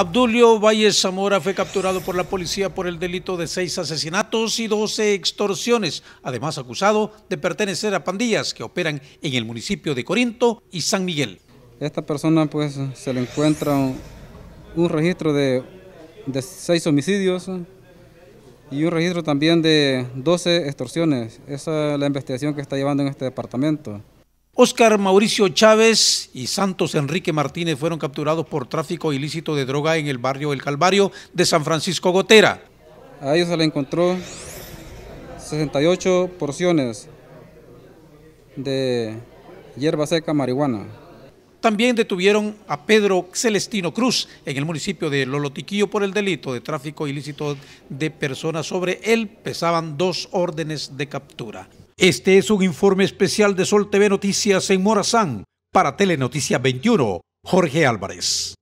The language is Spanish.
Abdulio Valles Zamora fue capturado por la policía por el delito de seis asesinatos y doce extorsiones, además acusado de pertenecer a pandillas que operan en el municipio de Corinto y San Miguel. Esta persona pues se le encuentra un, registro de, seis homicidios y un registro también de doce extorsiones. Esa es la investigación que está llevando en este departamento. Óscar Mauricio Chávez y Santos Enrique Martínez fueron capturados por tráfico ilícito de droga en el barrio El Calvario de San Francisco Gotera. A ellos se le encontró 68 porciones de hierba seca marihuana. También detuvieron a Pedro Celestino Cruz en el municipio de Lolotiquillo por el delito de tráfico ilícito de personas. Sobre él pesaban dos órdenes de captura. Este es un informe especial de Sol TV Noticias en Morazán para Telenoticias 21, Jorge Álvarez.